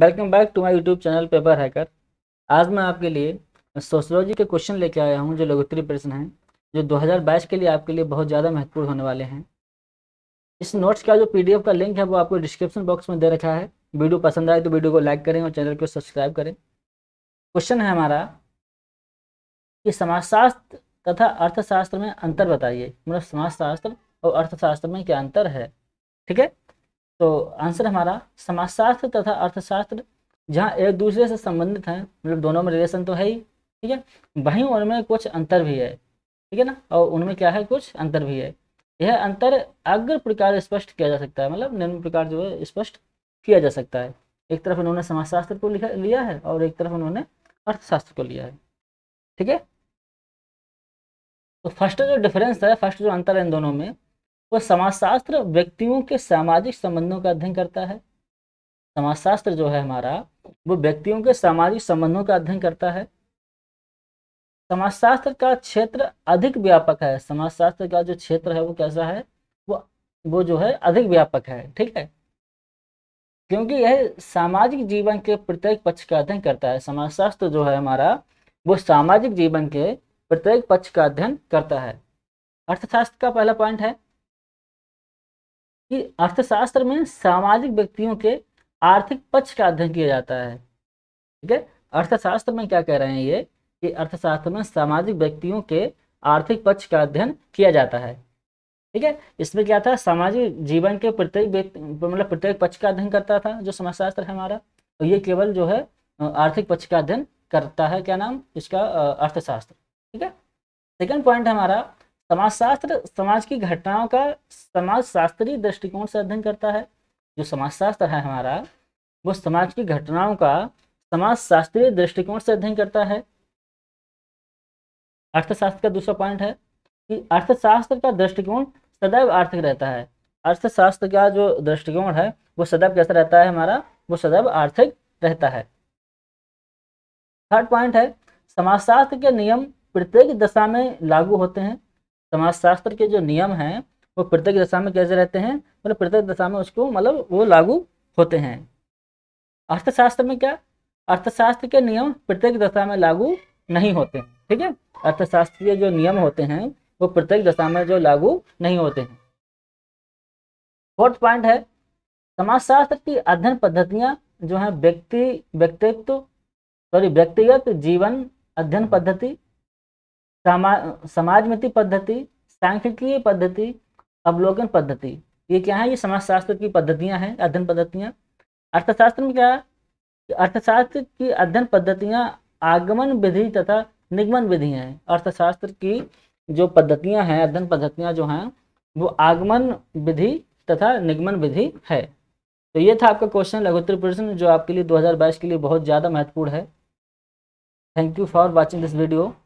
welcome back to my YouTube channel paper hacker आज मैं आपके लिए सोशोलॉजी के क्वेश्चन लेके आया हूँ जो लघुत्तरी प्रश्न हैं जो 2022 के लिए आपके लिए बहुत ज़्यादा महत्वपूर्ण होने वाले हैं इस नोट्स का जो पीडीएफ का लिंक है वो आपको डिस्क्रिप्शन बॉक्स में दे रखा है वीडियो पसंद आए तो वीडियो को लाइक करें और चैनल को सब्सक्राइब करें क्वेश्चन है हमारा कि समाजशास्त्र तथा अर्थशास्त्र में अंतर बताइए मतलब समाजशास्त्र और अर्थशास्त्र में क्या अंतर है ठीक है तो आंसर हमारा समाजशास्त्र तथा अर्थशास्त्र जहाँ एक दूसरे से संबंधित हैं मतलब दोनों में रिलेशन तो है ही ठीक है वहीं उनमें कुछ अंतर भी है ठीक है ना और उनमें क्या है कुछ अंतर भी है यह अंतर अग्र प्रकार स्पष्ट किया जा सकता है मतलब निम्न प्रकार जो है स्पष्ट किया जा सकता है एक तरफ इन्होंने समाजशास्त्र को लिखा लिया है और एक तरफ उन्होंने अर्थशास्त्र को लिया है ठीक है तो फर्स्ट जो डिफरेंस है फर्स्ट जो अंतर है इन दोनों में वह समाजशास्त्र व्यक्तियों के सामाजिक संबंधों का अध्ययन करता है समाजशास्त्र जो है हमारा वो व्यक्तियों के सामाजिक संबंधों का अध्ययन करता है समाजशास्त्र का क्षेत्र अधिक व्यापक है समाजशास्त्र का जो क्षेत्र है वो कैसा है वो वो जो है अधिक व्यापक है ठीक है क्योंकि यह सामाजिक जीवन के प्रत्येक पक्ष का अध्ययन करता है समाजशास्त्र जो है हमारा वो सामाजिक जीवन के प्रत्येक पक्ष का अध्ययन करता है अर्थशास्त्र का पहला पॉइंट है कि अर्थशास्त्र में सामाजिक व्यक्तियों के आर्थिक पक्ष का अध्ययन किया जाता है ठीक है अर्थशास्त्र में क्या कह रहे हैं ये कि अर्थशास्त्र में सामाजिक व्यक्तियों के आर्थिक पक्ष का अध्ययन किया जाता है ठीक है इसमें क्या था सामाजिक जीवन के प्रत्येक व्यक्ति मतलब प्रत्येक पक्ष का अध्ययन करता था जो समाजशास्त्र है हमारा और तो ये केवल जो है आर्थिक पक्ष का अध्ययन करता है क्या नाम इसका अर्थशास्त्र ठीक है सेकंड पॉइंट हमारा समाजशास्त्र समाज की घटनाओं का समाज शास्त्रीय दृष्टिकोण से अध्ययन करता है जो समाजशास्त्र है हमारा वो समाज की घटनाओं का समाज शास्त्रीय दृष्टिकोण से अध्ययन करता है अर्थशास्त्र का दूसरा पॉइंट है कि अर्थशास्त्र का दृष्टिकोण सदैव आर्थिक रहता है अर्थशास्त्र का जो दृष्टिकोण है वो सदैव कैसा रहता है हमारा वो सदैव आर्थिक रहता है थर्ड पॉइंट है समाजशास्त्र के नियम प्रत्येक दशा में लागू होते हैं समाजशास्त्र के जो नियम हैं वो प्रत्येक दशा में कैसे रहते हैं मतलब प्रत्येक दशा में उसको मतलब वो लागू होते हैं अर्थशास्त्र में क्या अर्थशास्त्र के नियम प्रत्येक दशा में लागू नहीं होते ठीक है अर्थशास्त्र के जो नियम होते हैं वो प्रत्येक दशा में जो लागू नहीं होते हैं फोर्थ पॉइंट है समाजशास्त्र की अध्ययन पद्धतियां जो हैं व्यक्ति व्यक्तित्व सॉरी व्यक्तिगत जीवन अध्ययन पद्धति समा समाजमिति पद्धति सांख्यिकीय पद्धति अवलोकन पद्धति ये क्या है ये समाजशास्त्र की पद्धतियाँ हैं अध्ययन पद्धतियाँ अर्थशास्त्र में क्या अर्थशास्त्र की अध्ययन पद्धतियाँ आगमन विधि तथा निगमन विधि हैं अर्थशास्त्र की जो पद्धतियाँ हैं अध्ययन पद्धतियाँ जो हैं वो आगमन विधि तथा निगमन विधि है तो ये था आपका क्वेश्चन लघुत्तर प्रश्न जो आपके लिए 2022 के लिए बहुत ज़्यादा महत्वपूर्ण है thank you for watching this video